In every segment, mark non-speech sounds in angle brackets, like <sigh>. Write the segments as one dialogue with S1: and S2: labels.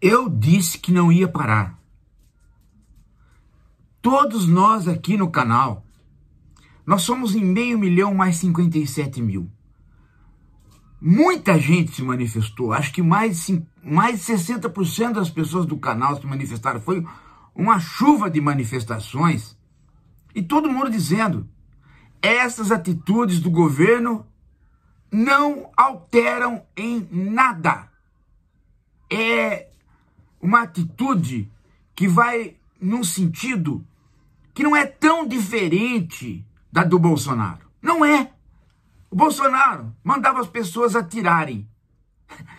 S1: Eu disse que não ia parar. Todos nós aqui no canal, nós somos em meio milhão mais 57 mil. Muita gente se manifestou, acho que mais, mais de 60% das pessoas do canal se manifestaram. Foi uma chuva de manifestações e todo mundo dizendo: essas atitudes do governo não alteram em nada. É uma atitude que vai num sentido que não é tão diferente da do Bolsonaro. Não é. O Bolsonaro mandava as pessoas atirarem.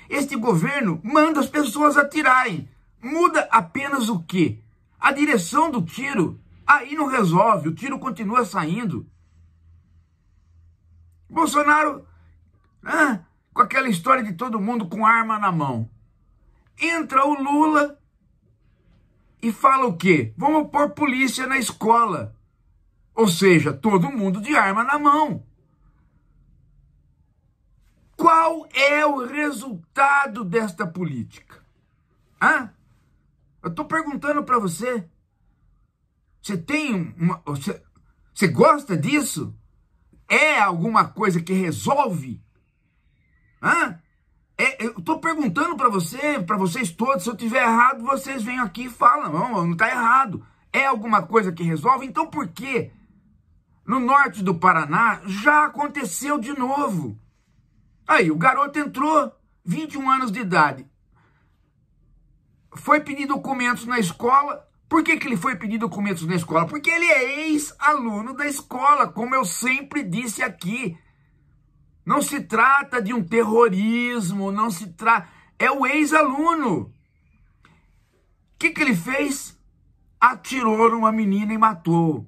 S1: Este governo manda as pessoas atirarem. Muda apenas o quê? A direção do tiro. Aí não resolve, o tiro continua saindo. Bolsonaro, ah, com aquela história de todo mundo com arma na mão. Entra o Lula e fala o quê? Vamos pôr polícia na escola. Ou seja, todo mundo de arma na mão. Qual é o resultado desta política? Hã? Eu estou perguntando para você. Você tem uma. Você, você gosta disso? É alguma coisa que resolve? Hã? É, eu estou perguntando para você, para vocês todos, se eu tiver errado, vocês vêm aqui e falam, não, não está errado. É alguma coisa que resolve? Então por que no norte do Paraná já aconteceu de novo? Aí o garoto entrou, 21 anos de idade. Foi pedir documentos na escola. Por que, que ele foi pedir documentos na escola? Porque ele é ex-aluno da escola, como eu sempre disse aqui. Não se trata de um terrorismo, não se trata. É o ex-aluno. O que, que ele fez? Atirou numa menina e matou.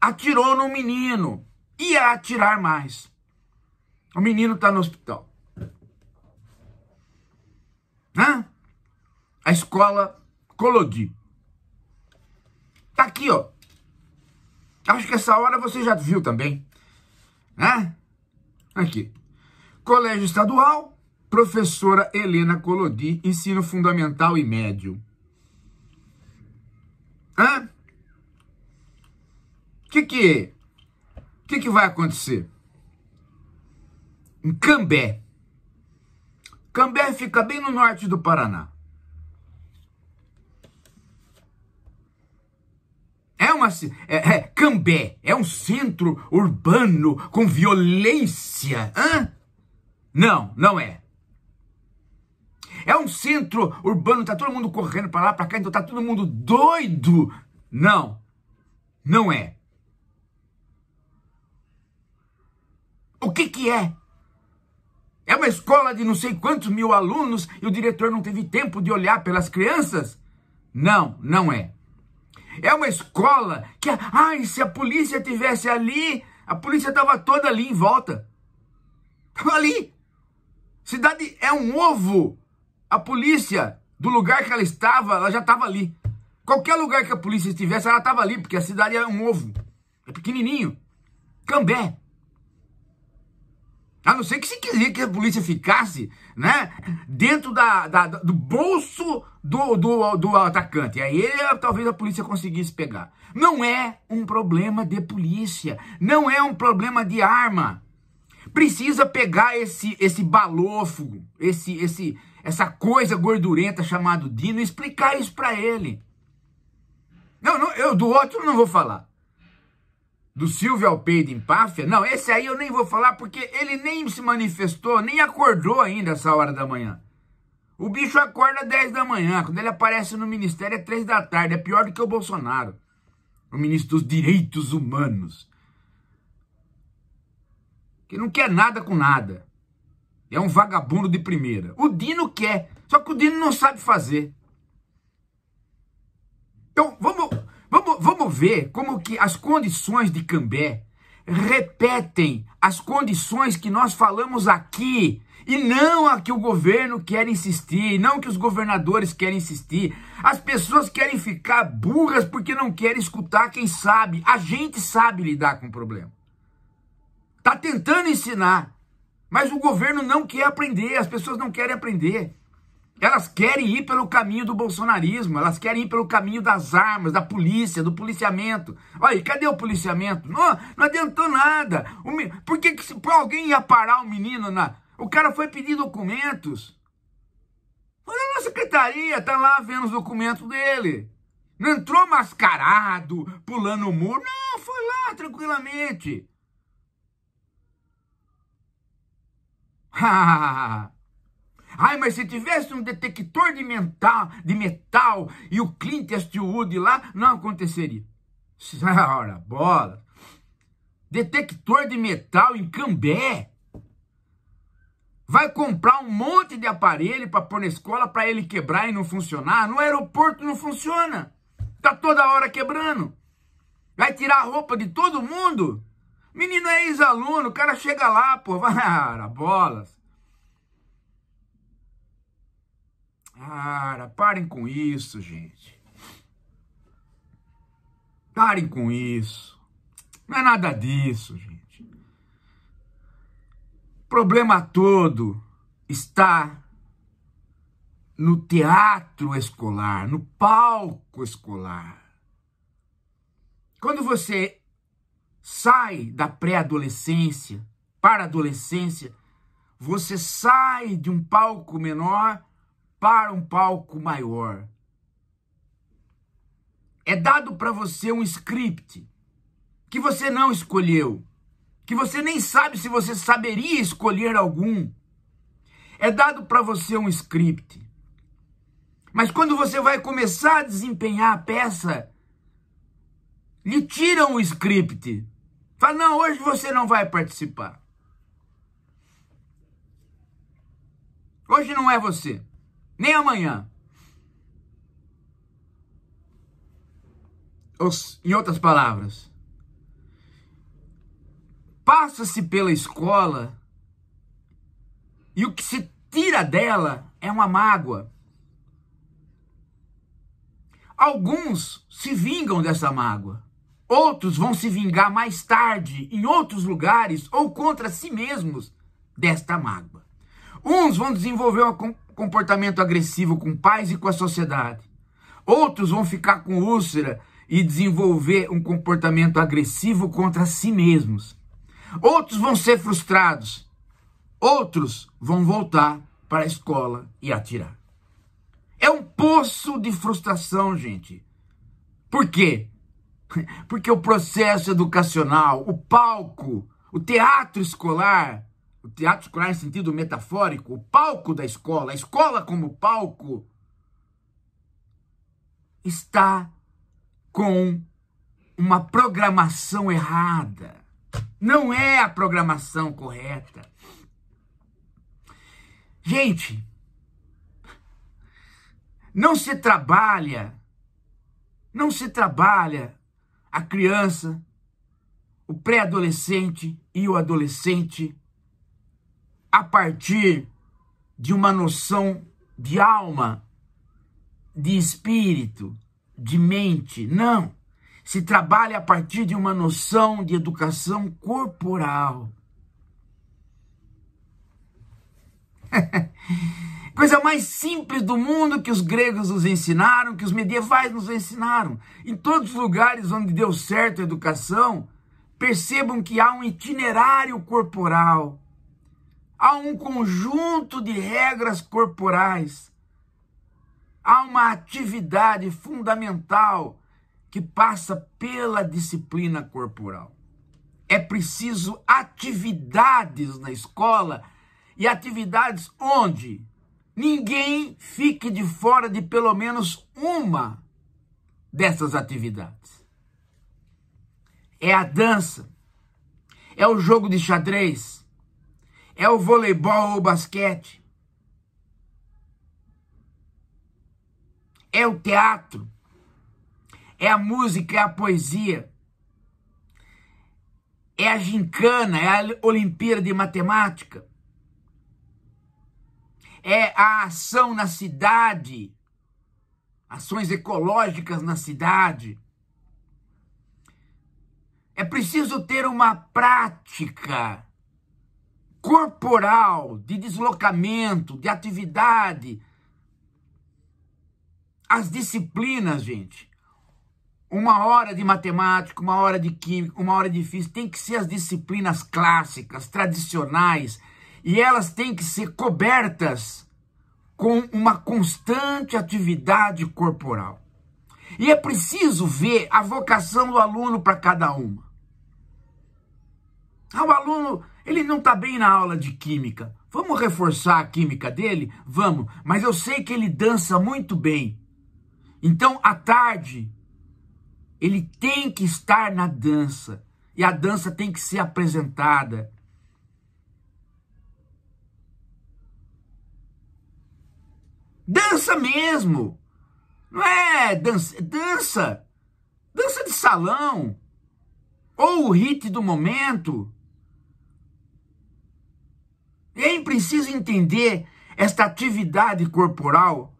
S1: Atirou num menino. Ia atirar mais. O menino está no hospital. Hã? A escola Colodi. Tá aqui, ó. Acho que essa hora você já viu também, né? Aqui. Colégio Estadual, professora Helena Colodi, ensino fundamental e médio. Hã? O que que, que que vai acontecer? Em Cambé. Cambé fica bem no norte do Paraná. é uma é, é, Cambé, é um centro urbano com violência, hã? Não, não é. É um centro urbano, tá todo mundo correndo para lá, para cá, então tá todo mundo doido. Não. Não é. O que que é? É uma escola de não sei quantos mil alunos e o diretor não teve tempo de olhar pelas crianças? Não, não é. É uma escola que, ai, se a polícia tivesse ali, a polícia estava toda ali em volta. Estava ali. Cidade é um ovo. A polícia, do lugar que ela estava, ela já estava ali. Qualquer lugar que a polícia estivesse, ela estava ali, porque a cidade é um ovo. É pequenininho. Cambé. A não ser que se queria que a polícia ficasse né, dentro da, da do bolso do, do, do atacante. E aí talvez a polícia conseguisse pegar. Não é um problema de polícia. Não é um problema de arma. Precisa pegar esse, esse balofo, esse, esse, essa coisa gordurenta chamado Dino e explicar isso para ele. Não, não, eu do outro não vou falar do Silvio Alpeide em Páfia, não, esse aí eu nem vou falar porque ele nem se manifestou, nem acordou ainda essa hora da manhã. O bicho acorda 10 da manhã, quando ele aparece no ministério é 3 da tarde, é pior do que o Bolsonaro, o ministro dos direitos humanos, que não quer nada com nada, é um vagabundo de primeira. O Dino quer, só que o Dino não sabe fazer. Então, vamos vamos ver como que as condições de Cambé repetem as condições que nós falamos aqui e não a que o governo quer insistir, não que os governadores querem insistir. As pessoas querem ficar burras porque não querem escutar quem sabe. A gente sabe lidar com o problema. Tá tentando ensinar, mas o governo não quer aprender, as pessoas não querem aprender. Elas querem ir pelo caminho do bolsonarismo, elas querem ir pelo caminho das armas, da polícia, do policiamento. Olha aí, cadê o policiamento? Não, não adiantou nada. O, por que, que por alguém ia parar o menino na. O cara foi pedir documentos. Foi na secretaria, tá lá vendo os documentos dele. Não entrou mascarado, pulando o muro. Não, foi lá tranquilamente. <laughs> Ha Ai, mas se tivesse um detector de, mental, de metal e o Clint Eastwood lá, não aconteceria. <laughs> Ora, bola. Detector de metal em Cambé. Vai comprar um monte de aparelho para pôr na escola para ele quebrar e não funcionar. No aeroporto não funciona. Tá toda hora quebrando. Vai tirar a roupa de todo mundo? Menino é ex-aluno, o cara chega lá, pô, vai, <laughs> bolas. Cara, parem com isso, gente. Parem com isso. Não é nada disso, gente. O problema todo está no teatro escolar, no palco escolar. Quando você sai da pré-adolescência para a adolescência, você sai de um palco menor para um palco maior. É dado para você um script que você não escolheu, que você nem sabe se você saberia escolher algum. É dado para você um script. Mas quando você vai começar a desempenhar a peça, lhe tiram o script. Fala, não, hoje você não vai participar. Hoje não é você nem amanhã. Os, em outras palavras, passa-se pela escola e o que se tira dela é uma mágoa. Alguns se vingam dessa mágoa. Outros vão se vingar mais tarde, em outros lugares ou contra si mesmos, desta mágoa. Uns vão desenvolver um comportamento agressivo com pais e com a sociedade. Outros vão ficar com úlcera e desenvolver um comportamento agressivo contra si mesmos. Outros vão ser frustrados. Outros vão voltar para a escola e atirar. É um poço de frustração, gente. Por quê? <laughs> Porque o processo educacional, o palco, o teatro escolar o teatro escolar em sentido metafórico, o palco da escola, a escola como palco, está com uma programação errada. Não é a programação correta. Gente, não se trabalha, não se trabalha a criança, o pré-adolescente e o adolescente a partir de uma noção de alma, de espírito, de mente. Não. Se trabalha a partir de uma noção de educação corporal. <laughs> Coisa mais simples do mundo que os gregos nos ensinaram, que os medievais nos ensinaram. Em todos os lugares onde deu certo a educação, percebam que há um itinerário corporal há um conjunto de regras corporais, há uma atividade fundamental que passa pela disciplina corporal. É preciso atividades na escola e atividades onde ninguém fique de fora de pelo menos uma dessas atividades. É a dança, é o jogo de xadrez, é o voleibol ou o basquete? É o teatro? É a música, é a poesia? É a gincana, é a Olimpíada de Matemática? É a ação na cidade? Ações ecológicas na cidade? É preciso ter uma prática corporal, de deslocamento, de atividade. As disciplinas, gente. Uma hora de matemática, uma hora de química, uma hora de física, tem que ser as disciplinas clássicas, tradicionais, e elas têm que ser cobertas com uma constante atividade corporal. E é preciso ver a vocação do aluno para cada uma. Ah, o aluno, ele não está bem na aula de química. Vamos reforçar a química dele? Vamos, mas eu sei que ele dança muito bem. Então, à tarde, ele tem que estar na dança. E a dança tem que ser apresentada. Dança mesmo. Não é dança, é dança. Dança de salão. Ou o hit do momento. Quem precisa entender esta atividade corporal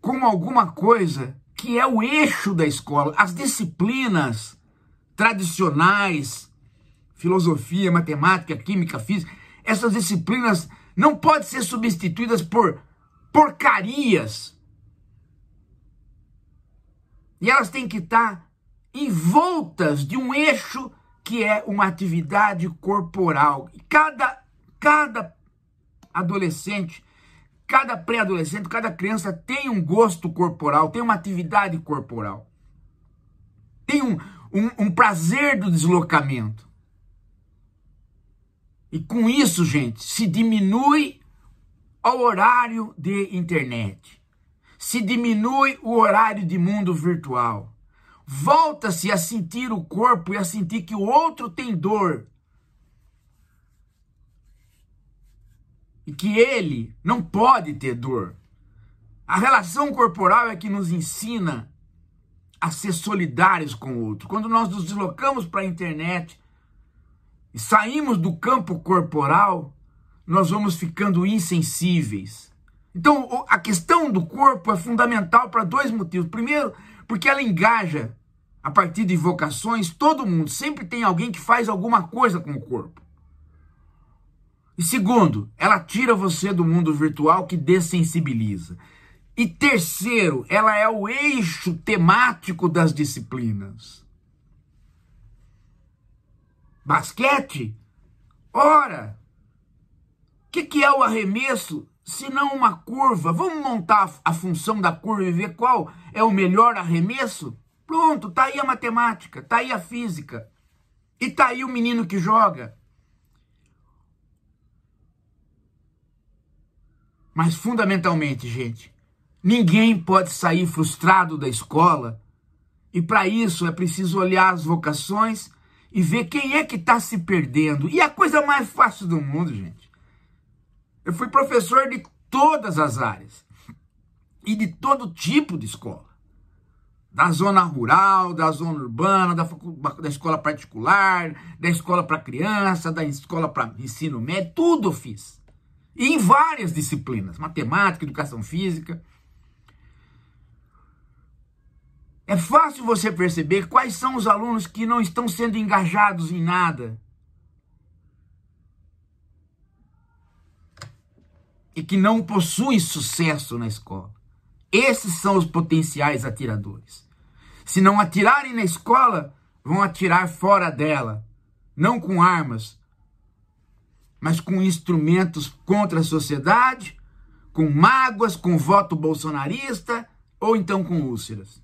S1: como alguma coisa que é o eixo da escola, as disciplinas tradicionais, filosofia, matemática, química, física, essas disciplinas não podem ser substituídas por porcarias. E elas têm que estar envoltas de um eixo que é uma atividade corporal. cada cada adolescente, cada pré-adolescente, cada criança tem um gosto corporal, tem uma atividade corporal, tem um, um, um prazer do deslocamento. E com isso, gente, se diminui o horário de internet, se diminui o horário de mundo virtual. Volta-se a sentir o corpo e a sentir que o outro tem dor, e que ele não pode ter dor. A relação corporal é que nos ensina a ser solidários com o outro. Quando nós nos deslocamos para a internet e saímos do campo corporal, nós vamos ficando insensíveis. Então, a questão do corpo é fundamental para dois motivos. Primeiro, porque ela engaja a partir de vocações todo mundo. Sempre tem alguém que faz alguma coisa com o corpo. E segundo, ela tira você do mundo virtual que dessensibiliza. E terceiro, ela é o eixo temático das disciplinas. Basquete? Ora! O que, que é o arremesso se não uma curva? Vamos montar a função da curva e ver qual é o melhor arremesso? Pronto, tá aí a matemática, tá aí a física. E tá aí o menino que joga. Mas fundamentalmente, gente, ninguém pode sair frustrado da escola. E para isso é preciso olhar as vocações e ver quem é que está se perdendo. E a coisa mais fácil do mundo, gente. Eu fui professor de todas as áreas e de todo tipo de escola. Da zona rural, da zona urbana, da, da escola particular, da escola para criança, da escola para ensino médio, tudo eu fiz em várias disciplinas, matemática, educação física. É fácil você perceber quais são os alunos que não estão sendo engajados em nada. E que não possuem sucesso na escola. Esses são os potenciais atiradores. Se não atirarem na escola, vão atirar fora dela, não com armas, mas com instrumentos contra a sociedade, com mágoas, com voto bolsonarista ou então com úlceras.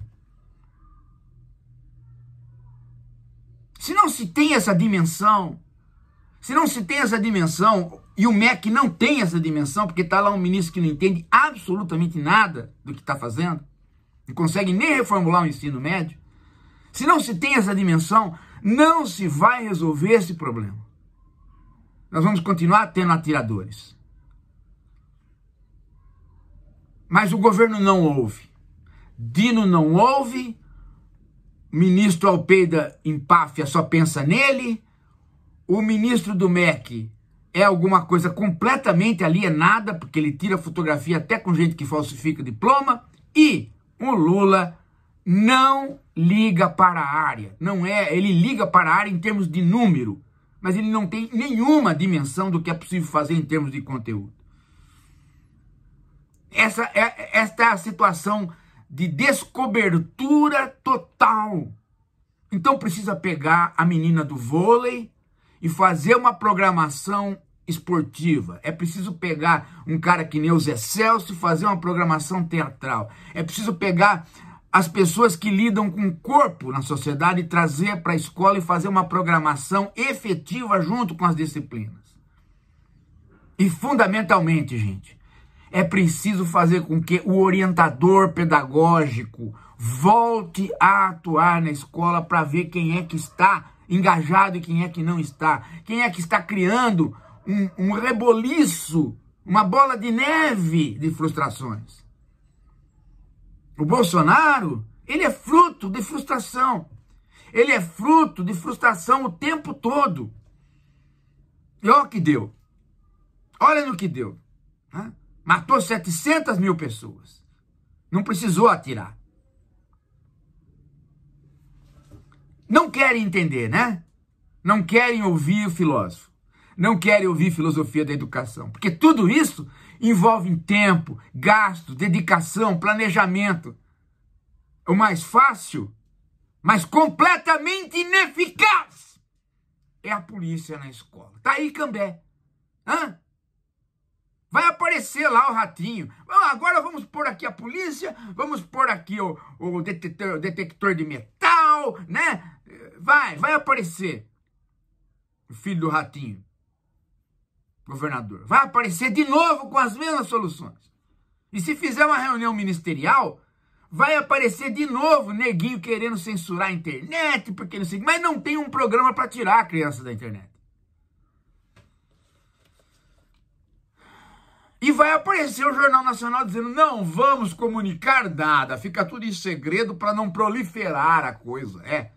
S1: Se não se tem essa dimensão, se não se tem essa dimensão, e o MEC não tem essa dimensão, porque está lá um ministro que não entende absolutamente nada do que está fazendo, não consegue nem reformular o ensino médio, se não se tem essa dimensão, não se vai resolver esse problema. Nós vamos continuar tendo atiradores. Mas o governo não ouve. Dino não ouve. O ministro Alpeida empáfia só pensa nele. O ministro do MEC é alguma coisa completamente alienada, porque ele tira fotografia até com gente que falsifica diploma, e o Lula não liga para a área. Não é, ele liga para a área em termos de número mas ele não tem nenhuma dimensão do que é possível fazer em termos de conteúdo. Essa é, esta é a situação de descobertura total. Então precisa pegar a menina do vôlei e fazer uma programação esportiva. É preciso pegar um cara que nem o Zé Celso e fazer uma programação teatral. É preciso pegar as pessoas que lidam com o corpo na sociedade, trazer para a escola e fazer uma programação efetiva junto com as disciplinas. E fundamentalmente, gente, é preciso fazer com que o orientador pedagógico volte a atuar na escola para ver quem é que está engajado e quem é que não está. Quem é que está criando um, um reboliço, uma bola de neve de frustrações. O Bolsonaro, ele é fruto de frustração. Ele é fruto de frustração o tempo todo. E olha o que deu. Olha no que deu. Né? Matou 700 mil pessoas. Não precisou atirar. Não querem entender, né? Não querem ouvir o filósofo. Não querem ouvir filosofia da educação. Porque tudo isso envolvem tempo, gasto, dedicação, planejamento. O mais fácil, mas completamente ineficaz, é a polícia na escola. Tá aí, Cambé. Hã? Vai aparecer lá o ratinho. Ah, agora vamos pôr aqui a polícia, vamos pôr aqui o, o, detector, o detector de metal, né? Vai, vai aparecer o filho do ratinho governador. Vai aparecer de novo com as mesmas soluções. E se fizer uma reunião ministerial, vai aparecer de novo neguinho querendo censurar a internet, porque não sei, mas não tem um programa para tirar a criança da internet. E vai aparecer o Jornal Nacional dizendo: não vamos comunicar nada, fica tudo em segredo para não proliferar a coisa. É.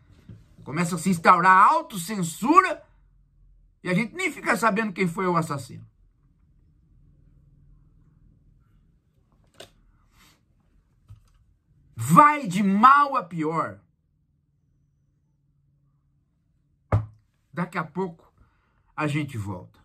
S1: Começa a se instaurar autocensura e a gente nem fica sabendo quem foi o assassino. Vai de mal a pior. Daqui a pouco a gente volta.